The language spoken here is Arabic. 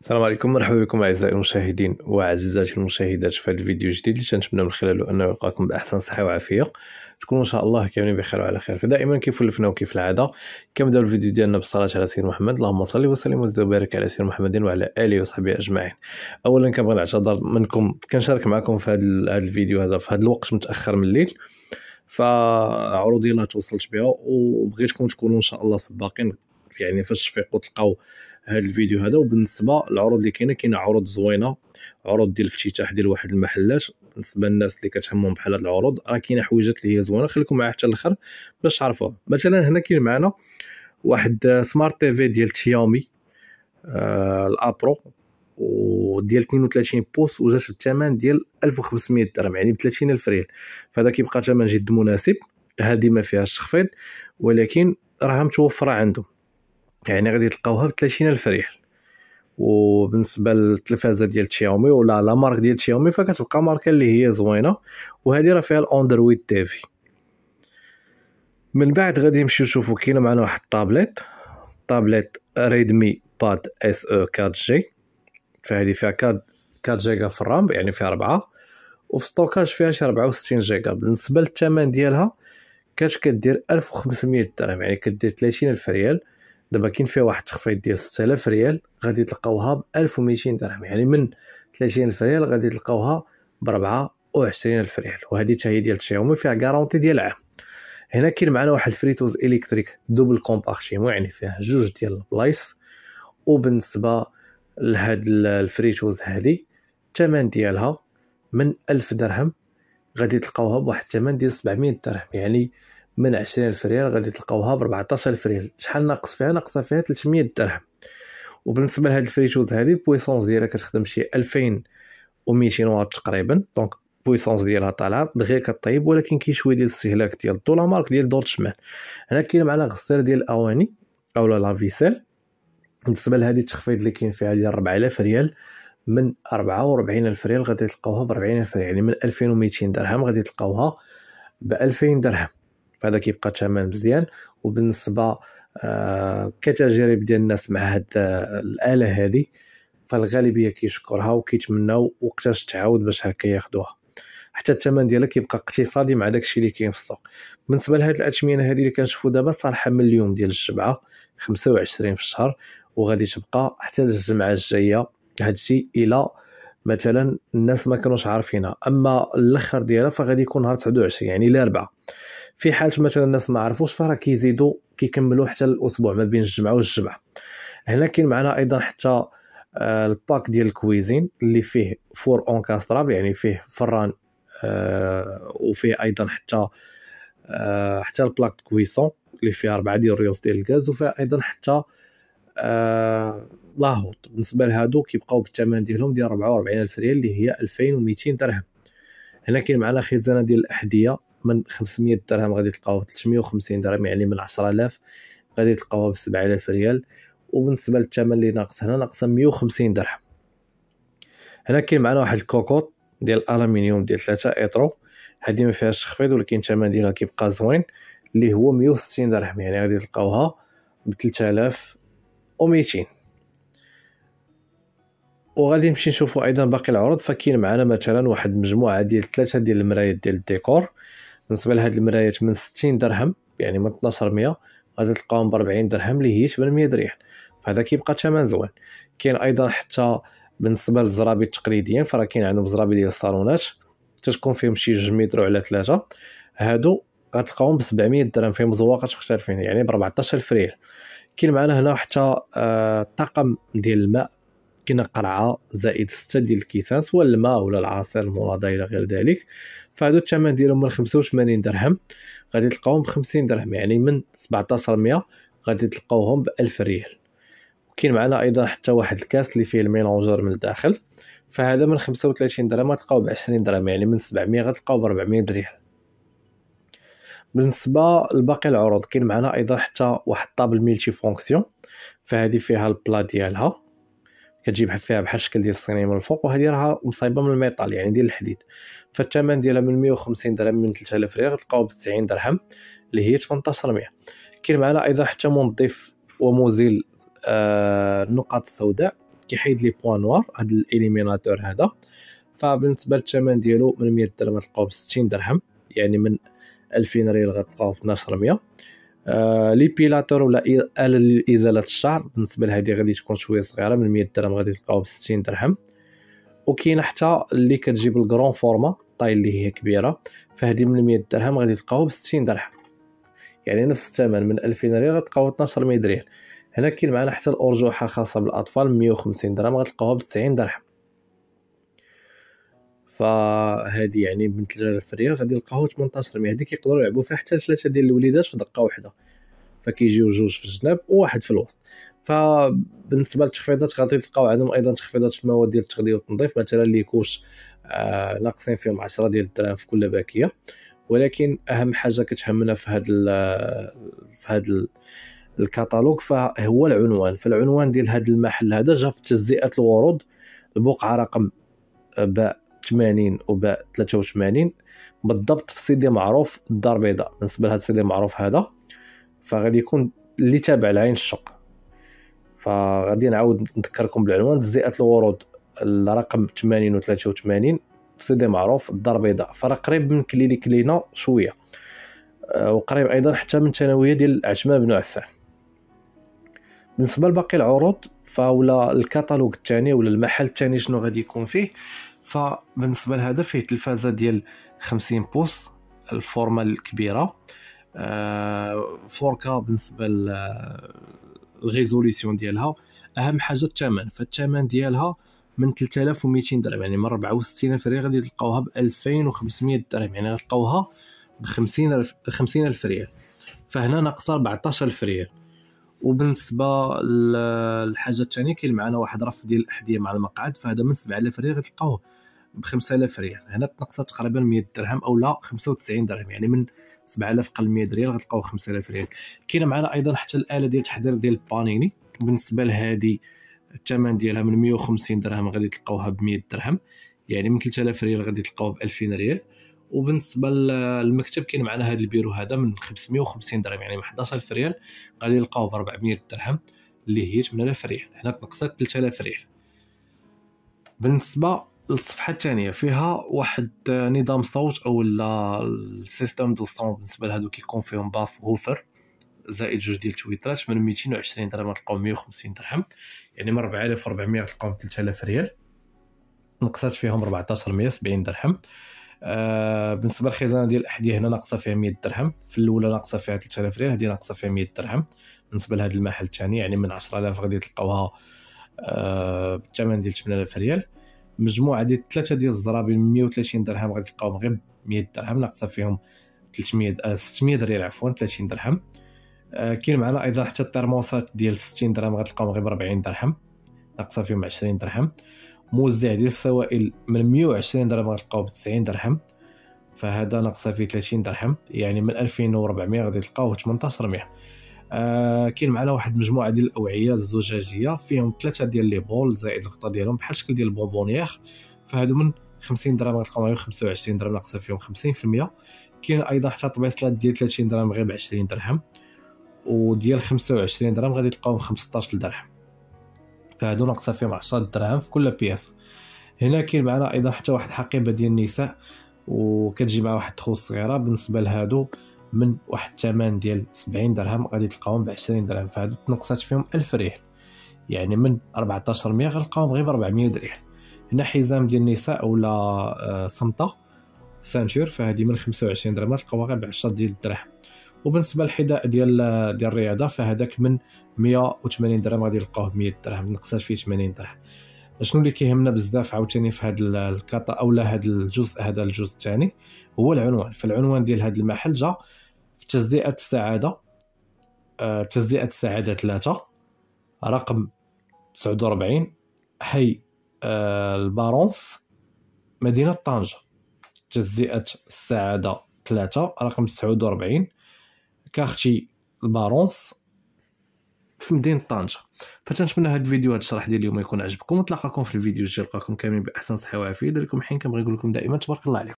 السلام عليكم مرحبا بكم اعزائي المشاهدين وعزيزاتي المشاهدات في هذا الفيديو الجديد اللي تنتمنى من خلاله انه يلقاكم باحسن صحه وعافيه تكونوا ان شاء الله كاملين بخير وعلى خير فدائما كيف ولفنا وكيف العاده كنبداو الفيديو ديالنا بالصلاه على سيدنا محمد اللهم صل وسلم وزد وبارك على سيدنا محمد وعلى اله وصحبه اجمعين اولا كنبغي نعتذر منكم كنشارك معكم في هذا الفيديو هذا في هذا الوقت متاخر من الليل فعروضي لا توصلت بها وبغيتكم تكونوا ان شاء الله سباقين يعني فاش تفيقوا تلقاو هذا الفيديو هذا وبالنسبه للعروض اللي كاينه كاينه عروض زوينه عروض ديال الافتتاح ديال واحد المحلات بالنسبه للناس اللي كتهمهم بحال هاد العروض راه كاينه حويجات اللي هي زوينه خليكم معايا حتى الاخر باش تعرفوها مثلا هنا كاين معنا واحد سمارت تي في ديال تيامي آه الابرو وديال 32 بوص وجات بثمن ديال 1500 درهم يعني ب 30000 ريال فهذا كيبقى ثمن جد مناسب هذه ما فيهاش تخفيض ولكن راها متوفره عندهم يعني غادي تلقاوها ب 30000 ريال وبالنسبه للتلفازه ديال شاومي ولا لا مارك ديال شاومي فكتبقى ماركه اللي هي زوينه وهذه راه فيها الاندرويد تيفي من بعد غادي نمشيو نشوفو كاين معنا واحد الطابليت طابليت ريدمي باد اس او 4 جي فهذه فيها 4 جيجا في الرام يعني فيها 4 وفي ستوكاج فيها شي 64 جيجا بالنسبه للثمن ديالها كاش كدير 1500 درهم يعني كدير 30000 ريال دابا كاين فيها واحد التخفيض ديال 6000 ريال غادي تلقاوها ب 1200 درهم يعني من 30000 ريال غادي تلقاوها ب 24000 ريال وهذه حتى هي ديال شاومي فيها غارونتي ديال عام هنا كاين معنا واحد الفريتوز الكتريك دوبل كومبارتيمون يعني فيها جوج ديال البلايص وبالنسبه لهاد الفريتوز هادي الثمن ديالها من 1000 درهم غادي تلقاوها بواحد الثمن ديال 700 درهم يعني من 20 ريال غادي تلقاوها ب 14 ريال شحال ناقص فيها ناقصها فيها 300 درهم وبالنسبه لهاد الفريشوز هادي البويسونس ديالها كتخدم شي 2200 واط تقريبا دونك بويسونس ديالها طالعه دغيا كطيب ولكن كاين شويه ديال الاستهلاك ديال الدو مارك ديال دورتشمان هنا كاين معنا غساله ديال الاواني اولا لا فيسيل بالنسبه لهذه التخفيض اللي كاين فيها ديال 4000 ريال من 44000 ريال غادي تلقاوها ب 40000 ريال يعني من 2200 درهم غادي تلقاوها ب 2000 درهم هذا كيبقى ثمن مزيان وبالنسبه آه كتجارب ديال الناس مع هاد آه، الاله هذه فالغالبيه كيشكرها وكيتمناو وقتاش تعاود باش هكا ياخذوها حتى الثمن ديالها كيبقى اقتصادي مع داكشي اللي كاين في السوق بالنسبه لهاد الاثمنه هذه اللي كنشوفو دابا صالحه من اليوم ديال الجمعه 25 في الشهر وغادي تبقى حتى الجمعه الجايه هادشي الى مثلا الناس ما كانوش عارفينها اما الاخر ديالها فغادي يكون نهار 29 يعني الاربعه في حاله مثلا الناس ما عرفوش فراه كيزيدوا كيكملوا حتى الاسبوع ما بين الجمعه والجمعه هنا كاين معنا ايضا حتى آه، الباك ديال الكويزين اللي فيه فور اون كاستراب يعني فيه فران آه، وفيه ايضا حتى آه، حتى البلاك كويسون اللي فيها اربعه ديال الريوس ديال الغاز وفيها ايضا حتى لاهوت لاهوط بالنسبه لهادو كيبقاو بالثمن ديالهم ديال 44000 ريال اللي هي 2200 درهم هنا كاين معنا خزانه ديال الاحذيه من 500 درهم غادي تلقاوه 350 درهم يعني من 10000 غادي تلقاوه ب 7000 ريال وبالنسبه للثمن اللي ناقص هنا ناقصه 150 درهم هنا كاين معنا واحد الكوكوط ديال الالومنيوم ديال 3 ايترو هادي ما فيهاش تخفيض ولكن الثمن ديالها كيبقى زوين اللي هو 160 درهم يعني غادي تلقاوها ب 3200 وغادي نمشي نشوفوا ايضا باقي العروض فكاين معنا مثلا واحد مجموعه ديال ثلاثه ديال المرايات ديال الديكور بالنسبه لهاد المرايات من 60 درهم يعني من 1200 غادي تلقاهم ب 40 درهم اللي هي 800 ريال فهذا كيبقى ثمن زوين كاين ايضا حتى بالنسبه للزرابي التقليديين فراه كاين عندهم زرابي ديال الصالونات تتكون فيهم شي 2 متر على 3 هادو غتلقاهم ب 700 درهم فيهم زواقات مختلفين يعني ب 14000 ريال كاين معنا هنا حتى الطاقم آه، ديال الماء كاينه قرعه زائد 6 ديال الكيسانس والماء ولا العصير المضاد الى غير ذلك فهادو الثمن ديالهم من 85 درهم غادي تلقاوهم ب 50 درهم يعني من 1700 غادي تلقاوهم ب 1000 ريال وكاين معنا ايضا حتى واحد الكاس اللي فيه الميلونجور من الداخل فهذا من 35 درهم غتلقاوه ب 20 درهم يعني من 700 غتلقاوه ب 400 ريال بالنسبه لباقي العروض كاين معنا ايضا حتى واحد الطابل ميلتي فونكسيون فهذه فيها البلا ديالها كتجيب فيها بحال الشكل ديال الصينيه من الفوق وهذه راها مصايبه من الميطال يعني ديال الحديد فالثمن ديالها من 150 درهم من 3000 ريال غتلقاو ب 90 درهم اللي هي 1800 كاين معنا ايضا حتى منظف ومزيل آه النقاط السوداء كيحيد لي بوان نوار هاد الاليميناتور هذا فبالنسبه للثمن ديالو من 100 درهم غتلقاو ب 60 درهم يعني من 2000 ريال غتلقاو ب 1200 آه، ليبيلاتور ولا آلة لإزالة الشعر بالنسبة لهذه غادي تكون شوية صغيرة من مية درهم غادي تلقاوها بستين درهم درهم وكاين حتى اللي كتجيب الكرون فورما الطاي اللي هي كبيرة فهادي من مية درهم غادي تلقاوها بستين درهم يعني نفس الثمن من ألفين ريال غتلقاوه مية ريال هنا كاين معنا حتى الأرجوحة خاصة بالأطفال مية وخمسين درهم غتلقاوها بتسعين درهم فهذه يعني من 3000 ريال غادي يلقاو 18 مي هذيك كيقدروا يلعبوا فيها حتى ثلاثه ديال الوليدات في دقه واحده فكيجيو جوج في الجناب وواحد في الوسط فبالنسبه للتخفيضات غادي تلقاو عندهم ايضا تخفيضات في المواد ديال التغذيه والتنظيف مثلا اللي كوش آه، ناقصين فيهم 10 ديال الدراهم في كل باكيه ولكن اهم حاجه كتهمنا في هذا في هذا الكتالوج فهو العنوان فالعنوان ديال هذا المحل هذا جا في تجزئه الورود البقعه رقم آه، باء 80 وباع 83 بالضبط في سيدي معروف الدار البيضاء بالنسبه لهذا السيدي معروف هذا فغادي يكون اللي تابع لعين الشق فغادي نعاود نذكركم بالعنوان تزيئه الورود الرقم 80 و 83 في سيدي معروف الدار البيضاء فراه قريب من كليلي كلينا شويه آه، وقريب ايضا حتى من الثانويه ديال عجمه بن عفان بالنسبه لباقي العروض فولا الكتالوج الثاني ولا المحل الثاني شنو غادي يكون فيه فبالنسبه لهذا فيه تلفازه ديال 50 بوص الفورمه الكبيره آه، فوركا بالنسبه للريزوليسيون ديالها اهم حاجه الثمن فالثمن ديالها من 3200 درهم يعني من 64000 ريال غادي تلقاوها ب 2500 درهم يعني غتلقاوها ب 50000 50000 ريال فهنا ناقصه 14000 ريال وبالنسبه للحاجه الثانيه كاين معنا واحد رف ديال الاحذيه مع المقعد فهذا من 7000 ريال غتلقاوه ب 5000 ريال هنا تنقصت تقريبا 100 درهم او لا 95 درهم يعني من 7000 قل 100 ريال غتلقاو 5000 ريال كاين معنا ايضا حتى الاله ديال التحضير ديال البانيني بالنسبه لهذه الثمن ديالها من 150 درهم غادي تلقاوها ب 100 درهم يعني من 3000 ريال غادي تلقاوها ب 2000 ريال وبالنسبه للمكتب كاين معنا هذا البيرو هذا من 550 درهم يعني من 11000 ريال غادي نلقاوه ب 400 درهم اللي هي 8000 ريال هنا تنقصت 3000 ريال بالنسبه الصفحه الثانيه فيها واحد آه، نظام صوت او لا السيستم دو سون بالنسبه لهادو كيكون فيهم باف هوفر زائد جوج ديال التويترات من 220 درهم تلقاو 150 درهم يعني من 4400 تلقاو 3000 ريال نقصات فيهم 1470 درهم آه بالنسبه للخزانه ديال الاحذيه هنا ناقصه فيها 100 درهم في الاولى ناقصه فيها 3000 ريال هذه ناقصه فيها 100 درهم بالنسبه لهذا المحل الثاني يعني من 10000 غادي تلقاوها آه، بالثمن آه ديال 8000 ريال مجموعه ديال ثلاثه ديال الزرابي الزرابين 130 درهم غادي تلقاهم غير ب 100 درهم ناقصه فيهم 300 600 ريال عفوا 30 درهم آه، كاين معنا ايضا حتى الترموسات ديال 60 درهم غتلقاهم غير ب 40 درهم ناقصه فيهم 20 درهم موزع ديال السوائل من 120 درهم غتلقاو ب 90 درهم فهذا ناقصه فيه 30 درهم يعني من 2400 غادي تلقاوه 1800 آه كاين معنا واحد المجموعه ديال الاوعيه الزجاجيه فيهم ثلاثه ديال لي بول زائد الغطاء ديالهم بحال شكل ديال البونبونيير فهادو من 50 درهم غتلقاو معاهم 25 درهم ناقصه فيهم 50% كاين ايضا حتى طبيصلات ديال 30 درهم غير ب 20 درهم وديال 25 درهم غادي تلقاوهم 15 درهم فهادو ناقصه فيهم 10 درهم في كل بياس هنا كاين معنا ايضا حتى واحد حقيبه ديال النساء وكتجي مع واحد تخوص صغيره بالنسبه لهادو من واحد الثمن ديال 70 درهم غادي تلقاهم ب 20 درهم فهادو تنقصات فيهم 1000 ريال يعني من 1400 غنلقاهم غير ب 400 ريال هنا حزام ديال النساء ولا آه، صمتة سانتور فهادي من 25 درهم تلقاوها غير ب 10 ديال الدراهم وبالنسبه للحذاء ديال ديال الرياضه فهذاك من 180 درهم غادي تلقاوه ب 100 درهم نقصات فيه 80 درهم شنو اللي كيهمنا بزاف عاوتاني في هذا الكاتا اولا هذا الجزء هذا الجزء الثاني هو العنوان فالعنوان ديال هذا المحل جا في تجزئه السعاده آه تجزئه السعاده ثلاثة رقم 49 حي آه البارونس مدينه طنجه تجزئه السعاده ثلاثة رقم 49 كارتي البارونس في مدينه طنجه فتنتمنى هذا الفيديو هذا الشرح ديال اليوم يكون عجبكم ونتلاقاكم في الفيديو الجاي نلقاكم كاملين باحسن صحه وعافيه لكم حين كنبغي نقول لكم دائما تبارك الله عليكم